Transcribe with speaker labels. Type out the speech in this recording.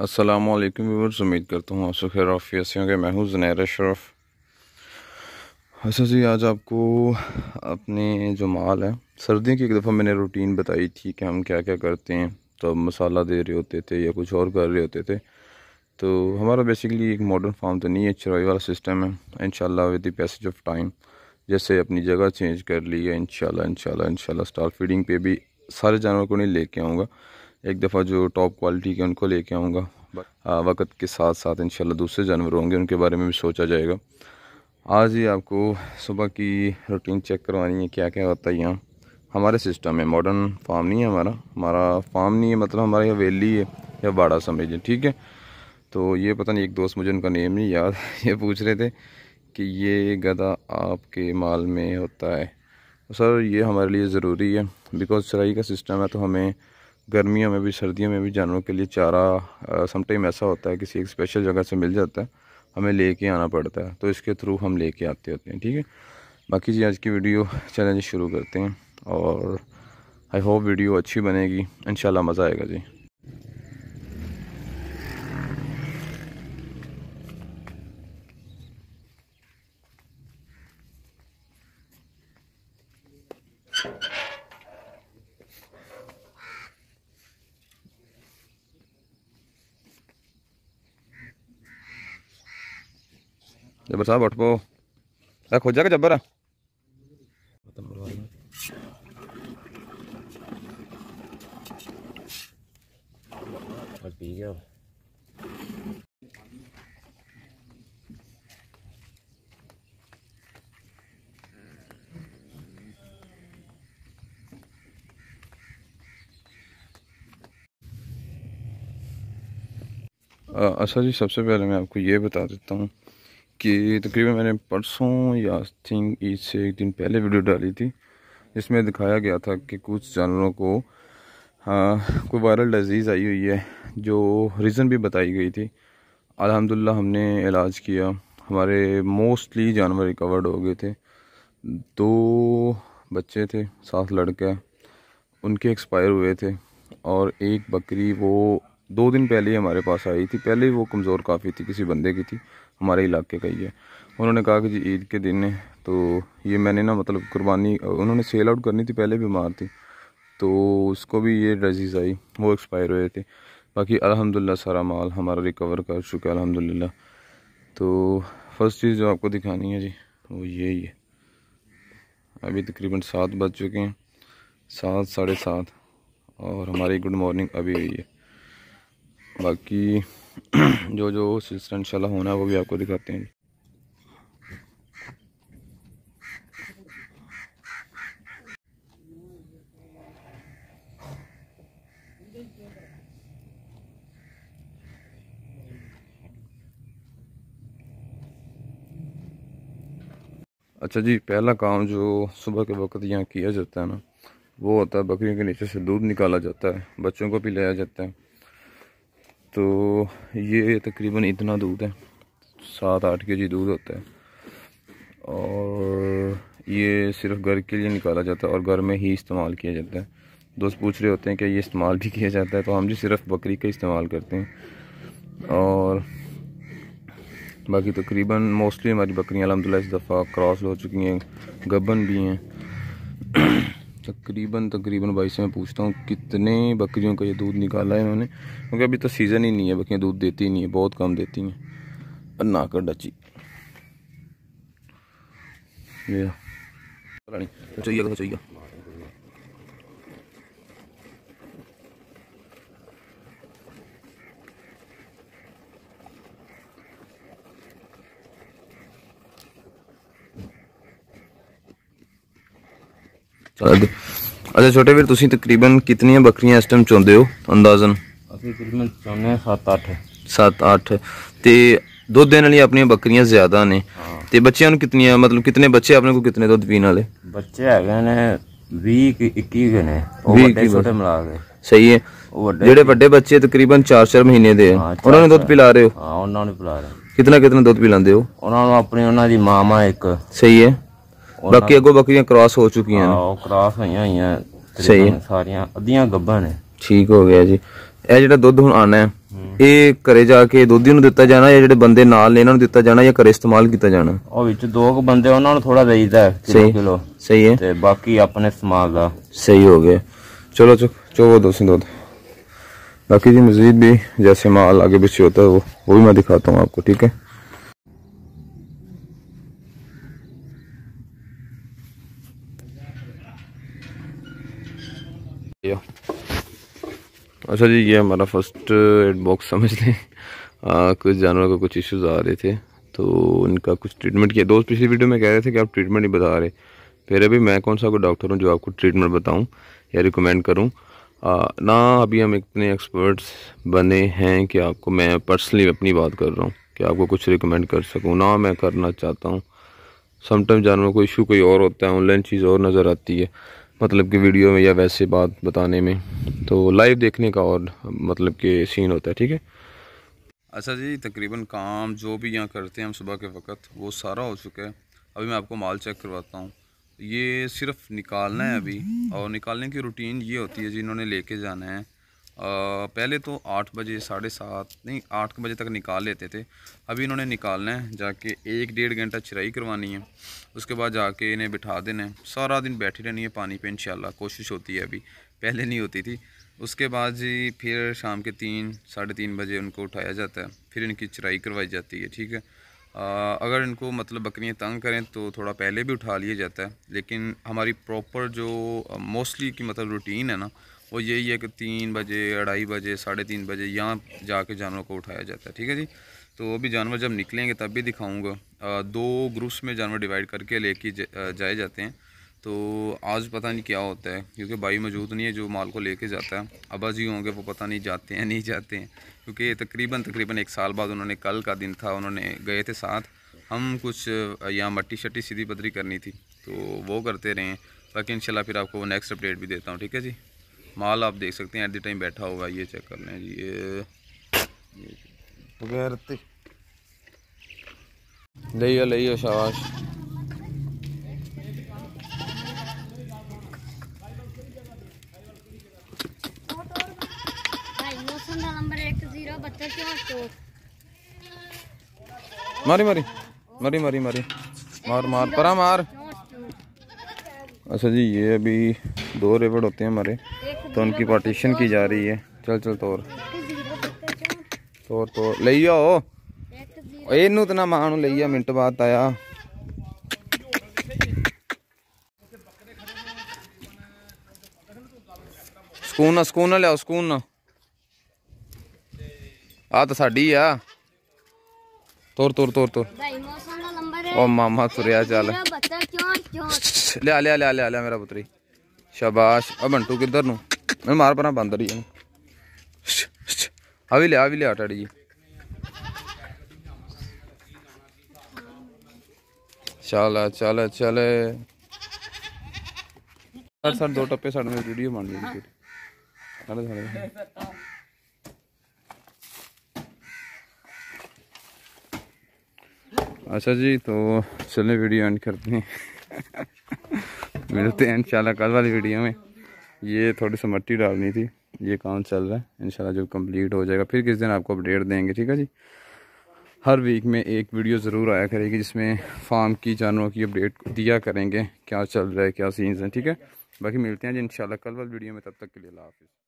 Speaker 1: अस्सलाम वालेकुम उम्मीद करता हूँ सब खैर ऑफियत से होंगे मैं हूँ जनेर अशरफ अच्छा जी आज आपको अपने जो माल है सर्दियों की एक दफ़ा मैंने रूटीन बताई थी कि हम क्या क्या करते हैं तो अब मसाला दे रहे होते थे या कुछ और कर रहे होते थे तो हमारा बेसिकली एक मॉडर्न फार्म तो नहीं है चराई वाला सिस्टम है in with the passage of time जैसे अपनी जगह चेंज कर ली है इन शाला इन स्टार फीडिंग पे भी सारे जानवर को नहीं लेके आऊँगा एक दफ़ा जो टॉप क्वालिटी के उनको लेके आऊँगा वक्त के साथ साथ इन दूसरे जानवर होंगे उनके बारे में भी सोचा जाएगा आज ही आपको सुबह की रूटीन चेक करवानी है क्या क्या होता है यहाँ हमारे सिस्टम है मॉडर्न फार्म नहीं है हमारा हमारा फार्म नहीं है मतलब हमारा वेली है या बाड़ा समझिए ठीक है तो ये पता नहीं एक दोस्त मुझे उनका नेम नहीं याद ये पूछ रहे थे कि ये गधा आपके माल में होता है सर ये हमारे लिए ज़रूरी है बिकॉज चराई का सिस्टम है तो हमें गर्मियों में भी सर्दियों में भी जानवरों के लिए चारा समटाइम ऐसा होता है किसी एक स्पेशल जगह से मिल जाता है हमें लेके आना पड़ता है तो इसके थ्रू हम लेके आते होते हैं ठीक है बाकी जी आज की वीडियो चैलेंज शुरू करते हैं और आई होप वीडियो अच्छी बनेगी इन मज़ा आएगा जी जबर साहब उठ पो खोजा के जबर अच्छा जी सबसे पहले मैं आपको ये बता देता हूँ कि तकरीबन मैंने परसों या थिंक ईद से एक दिन पहले वीडियो डाली थी जिसमें दिखाया गया था कि कुछ जानवरों को हाँ कोई वायरल डिजीज़ आई हुई है जो रीज़न भी बताई गई थी अल्हम्दुलिल्लाह हमने इलाज किया हमारे मोस्टली जानवर रिकवर्ड हो गए थे दो बच्चे थे सात लड़के उनके एक्सपायर हुए थे और एक बकरी वो दो दिन पहले ही हमारे पास आई थी पहले ही वो कमज़ोर काफ़ी थी किसी बंदे की थी हमारे इलाके का ही है उन्होंने कहा कि जी ईद के दिन है तो ये मैंने ना मतलब कुर्बानी उन्होंने सेल आउट करनी थी पहले बीमार थी तो उसको भी ये डिजीज़ आई वो एक्सपायर हुए थे बाकी अलहमदिल्ला सारा माल हमारा रिकवर कर चुका है अलहमदिल्ला तो फर्स्ट चीज़ जो आपको दिखानी है जी वो यही है अभी तकरीबन सात बज चुके हैं सात साढ़े सात और हमारी गुड मॉर्निंग अभी हुई है बाकी जो जो सिलसिला इंशाल्लाह होना है वो भी आपको दिखाते हैं अच्छा जी पहला काम जो सुबह के वक्त यहाँ किया जाता है ना वो होता है बकरियों के नीचे से दूध निकाला जाता है बच्चों को पिलाया जाता है तो ये तकरीबन इतना दूध है सात आठ के जी दूध होता है और ये सिर्फ घर के लिए निकाला जाता है और घर में ही इस्तेमाल किया जाता है दोस्त पूछ रहे होते हैं कि ये इस्तेमाल भी किया जाता है तो हम जी सिर्फ बकरी का इस्तेमाल करते हैं और बाकी तकरीबन मोस्टली हमारी बकरियाँ अलहमदिल्ला इस दफ़ा क्रॉस हो चुकी हैं गबन भी हैं तकरीबन तकरीबन भाई से मैं पूछता हूँ कितने बकरियों का ये दूध निकाला है इन्होंने क्योंकि अभी तो सीज़न ही नहीं है बकरियाँ दूध देती ही नहीं है बहुत कम देती हैं और ना कर डची चाहिए चाहिए ਅੱਛਾ ਛੋਟੇ ਵੀਰ ਤੁਸੀਂ ਤਕਰੀਬਨ ਕਿੰਨੀਆਂ ਬੱਕਰੀਆਂ ਇਸ ਟਾਈਮ ਚੋਂਦੇ ਹੋ ਅੰਦਾਜ਼ਨ ਅਸੀਂ ਤਕਰੀਬਨ ਚੋਂਦੇ 7-8 7-8 ਤੇ ਦੁੱਧ ਦੇਣ ਵਾਲੀ ਆਪਣੀਆਂ ਬੱਕਰੀਆਂ ਜ਼ਿਆਦਾ ਨੇ ਤੇ ਬੱਚਿਆਂ ਨੂੰ ਕਿੰਨੀਆਂ ਮਤਲਬ ਕਿੰਨੇ ਬੱਚੇ ਆਪਣੇ ਕੋਲ ਕਿੰਨੇ ਦੁੱਧ ਪੀਣ ਵਾਲੇ ਬੱਚੇ ਹੈਗੇ ਨੇ 20 21 ਨੇ ਉਹ ਵੱਡੇ ਛੋਟੇ ਮਿਲਾ ਕੇ ਸਹੀ ਹੈ ਜਿਹੜੇ ਵੱਡੇ ਬੱਚੇ ਤਕਰੀਬਨ 4-4 ਮਹੀਨੇ ਦੇ ਆ ਉਹਨਾਂ ਨੂੰ ਦੁੱਧ ਪਿਲਾ ਰਹੇ ਹੋ ਹਾਂ ਉਹਨਾਂ ਨੂੰ ਪਿਲਾ ਰਹੇ ਕਿੰਨਾ ਕਿੰਨਾ ਦੁੱਧ ਪਿਲਾਉਂਦੇ ਹੋ ਉਹਨਾਂ ਨੂੰ ਆਪਣੀ ਉਹਨਾਂ ਦੀ ਮਾਂ ਇੱਕ ਸਹੀ ਹੈ ਬਾਕੀ ਅੱਗੋਂ ਬੱਕਰੀਆਂ ਕ੍ਰਾਸ ਹੋ ਚੁੱਕੀਆਂ ਨੇ ਹਾਂ ਕ੍ਰਾਸ ਹੋਈਆਂ ਹੋਈਆਂ ਸਹੀ ਸਾਰੀਆਂ ਅੱਧੀਆਂ ਗੱਬਾਂ ਨੇ ਠੀਕ ਹੋ ਗਿਆ ਜੀ ਇਹ ਜਿਹੜਾ ਦੁੱਧ ਹੁਣ ਆਣਾ ਹੈ ਇਹ ਘਰੇ ਜਾ ਕੇ ਦੁੱਧੀ ਨੂੰ ਦਿੱਤਾ ਜਾਣਾ ਜਾਂ ਜਿਹੜੇ ਬੰਦੇ ਨਾਲ ਨੇ ਇਹਨਾਂ ਨੂੰ ਦਿੱਤਾ ਜਾਣਾ ਜਾਂ ਘਰੇ ਇਸਤੇਮਾਲ ਕੀਤਾ ਜਾਣਾ ਉਹ ਵਿੱਚ ਦੋ ਕੁ ਬੰਦੇ ਉਹਨਾਂ ਨੂੰ ਥੋੜਾ ਦੇਈਦਾ ਸਹੀ। ਕਿਲੋ ਸਹੀ ਹੈ ਤੇ ਬਾਕੀ ਆਪਣੇ ਸਮਾਲ ਦਾ ਸਹੀ ਹੋ ਗਿਆ ਚਲੋ चो ਚੋ दोस्तों दूध बाकी ਬਾਕੀ मजीद ਮਜ਼ੀਦ ਵੀ ਜੈਸੇ ਮਾਲ ਅੱਗੇ होता है ਉਹ वो भी मैं दिखाता हूँ आपको ठीक अच्छा जी ये हमारा फर्स्ट एड बॉक्स समझ लें कुछ जानवर को कुछ इश्यूज आ रहे थे तो उनका कुछ ट्रीटमेंट किया दोस्त पिछली वीडियो में कह रहे थे कि आप ट्रीटमेंट नहीं बता रहे फिर अभी मैं कौन सा कोई डॉक्टर हूँ जो आपको ट्रीटमेंट बताऊँ या रिकमेंड करूँ ना अभी हम इतने एक्सपर्ट्स बने हैं कि आपको मैं पर्सनली अपनी बात कर रहा हूँ कि आपको कुछ रिकमेंड कर सकूँ ना मैं करना चाहता हूँ समटाइम जानवर को इशू कोई और होता है ऑनलाइन चीज़ और नज़र आती है मतलब कि वीडियो में या वैसे बात बताने में तो लाइव देखने का और मतलब कि सीन होता है ठीक है अच्छा जी तकरीबन काम जो भी यहाँ करते हैं हम सुबह के वक्त वो सारा हो चुका है अभी मैं आपको माल चेक करवाता हूँ ये सिर्फ निकालना है अभी और निकालने की रूटीन ये होती है जिन्होंने लेके जाना है पहले तो आठ बजे साढ़े सात नहीं आठ बजे तक निकाल लेते थे अभी इन्होंने निकालना है जाके एक डेढ़ घंटा चिराई करवानी है उसके बाद जाके इन्हें बिठा देना है सारा दिन बैठी रहनी है पानी पे इन कोशिश होती है अभी पहले नहीं होती थी उसके बाद जी फिर शाम के तीन साढ़े तीन बजे उनको उठाया जाता है फिर इनकी चराई करवाई जाती है ठीक है आ, अगर इनको मतलब बकरियां तंग करें तो थोड़ा पहले भी उठा लिया जाता है लेकिन हमारी प्रॉपर जो मोस्टली की मतलब रूटीन है ना वो यही है कि तीन बजे अढ़ाई बजे साढ़े तीन बजे यहाँ जाके जानवर को उठाया जाता है ठीक है जी तो वो भी जानवर जब निकलेंगे तब भी दिखाऊंगा दो ग्रुप्स में जानवर डिवाइड करके लेके जाए जाते हैं तो आज पता नहीं क्या होता है क्योंकि भाई मौजूद नहीं है जो माल को लेके जाता है अबा जी होंगे वो पता नहीं जाते हैं नहीं जाते हैं क्योंकि तकरीबन तकरीबन एक साल बाद उन्होंने कल का दिन था उन्होंने गए थे साथ हम कुछ यहाँ मट्टी शट्टी सीधी पदरी करनी थी तो वो करते रहें बाकी इंशाल्लाह फिर आपको वो नेक्स्ट अपडेट भी देता हूँ ठीक है जी माल आप देख सकते हैं एट द टाइम बैठा होगा ये चेक कर लें जी ये बगैर लियो लियो शाबाश मारी मारी मारी मारी मारी मार मार परा मार अच्छा जी ये अभी दो रेवड़ होते हैं हमारे तो उनकी पार्टीशन की जा रही है चल चल तोर तोर तोर ले आओ ਇਹਨੂੰ ਤੇ ਨਾ ਮਾਂ ਨੂੰ ਲਈ ਆ ਮਿੰਟ ਬਾਅਦ ਆਇਆ ਸਕੂਨ ਨਾ ਸਕੂਨ ਨਾ ਲਿਆਓ ਸਕੂਨ ਨਾ ਆ ਤਾਂ ਸਾਡੀ ਆ ਤੋਰ ਤੋਰ ਤੋਰ ਤੋਰ ਓ ਮਾਮਾ ਤੁਰਿਆ ਚੱਲ ਲਿਆ ਲਿਆ ਲਿਆ ਲਿਆ ਮੇਰਾ ਪੁੱਤਰੀ ਸ਼ਾਬਾਸ਼ ਆ ਬੰਟੂ ਕਿੱਧਰ ਨੂੰ मैं मार पना बंद रही अभी लिया अभी लिया टाड़ी जी चल चल चल दो टप्पे वीडियो बन रही अच्छा जी तो चले वीडियो एंड करते हैं मिलते हैं इंशाल्लाह कल वाली वीडियो में ये थोड़ी सी मट्टी डालनी थी ये काम चल रहा है इंशाल्लाह जब कंप्लीट हो जाएगा फिर किस दिन आपको अपडेट देंगे ठीक है जी हर वीक में एक वीडियो ज़रूर आया करेगी जिसमें फार्म की जानवरों की अपडेट दिया करेंगे क्या चल रहा है क्या सीन्स हैं ठीक है बाकी मिलते हैं जी इन कल वाली वीडियो में तब तक के लिए अल्लाह हाफिज़